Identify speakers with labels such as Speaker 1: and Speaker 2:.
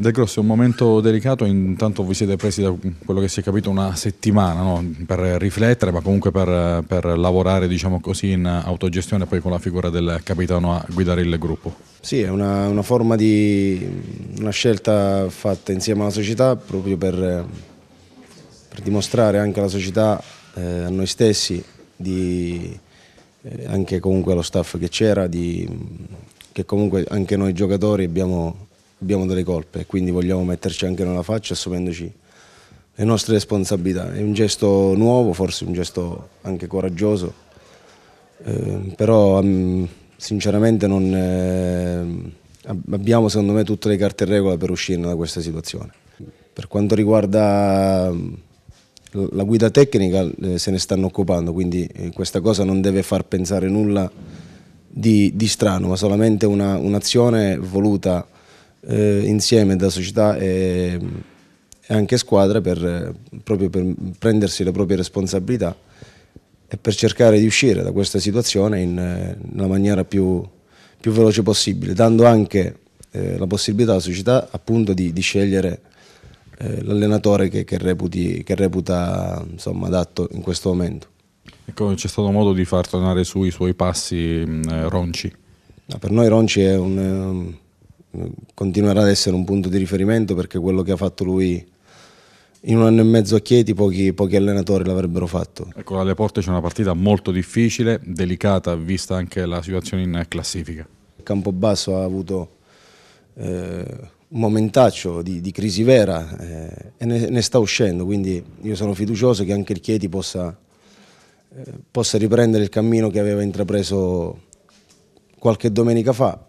Speaker 1: Del Grosso è un momento delicato, intanto vi siete presi da quello che si è capito una settimana no? per riflettere, ma comunque per, per lavorare diciamo così, in autogestione poi con la figura del capitano a guidare il gruppo.
Speaker 2: Sì, è una, una forma di una scelta fatta insieme alla società proprio per, per dimostrare anche alla società, eh, a noi stessi, di, eh, anche comunque allo staff che c'era, che comunque anche noi giocatori abbiamo abbiamo delle colpe, e quindi vogliamo metterci anche nella faccia assumendoci le nostre responsabilità. È un gesto nuovo, forse un gesto anche coraggioso, eh, però mh, mm, sinceramente non, eh, abbiamo secondo me tutte le carte in regola per uscire da questa situazione. Per quanto riguarda mm, la guida tecnica eh, se ne stanno occupando, quindi eh, questa cosa non deve far pensare nulla di, di strano, ma solamente un'azione un voluta eh, insieme da società e, e anche squadra per, eh, proprio per prendersi le proprie responsabilità e per cercare di uscire da questa situazione in, eh, nella maniera più, più, veloce possibile, dando anche eh, la possibilità alla società appunto di, di scegliere eh, l'allenatore che, che, reputi, che reputa insomma, adatto in questo momento. Ecco, c'è stato modo di far tornare sui suoi passi eh, Ronci? No, per noi Ronci è un eh, continuerà ad essere un punto di riferimento perché quello che ha fatto lui in un anno e mezzo a Chieti pochi, pochi allenatori l'avrebbero fatto.
Speaker 1: Ecco, alle porte c'è una partita molto difficile, delicata, vista anche la situazione in classifica.
Speaker 2: Campobasso ha avuto eh, un momentaccio di, di crisi vera eh, e ne, ne, sta uscendo, quindi io sono fiducioso che anche il Chieti possa, eh, possa riprendere il cammino che aveva intrapreso qualche domenica fa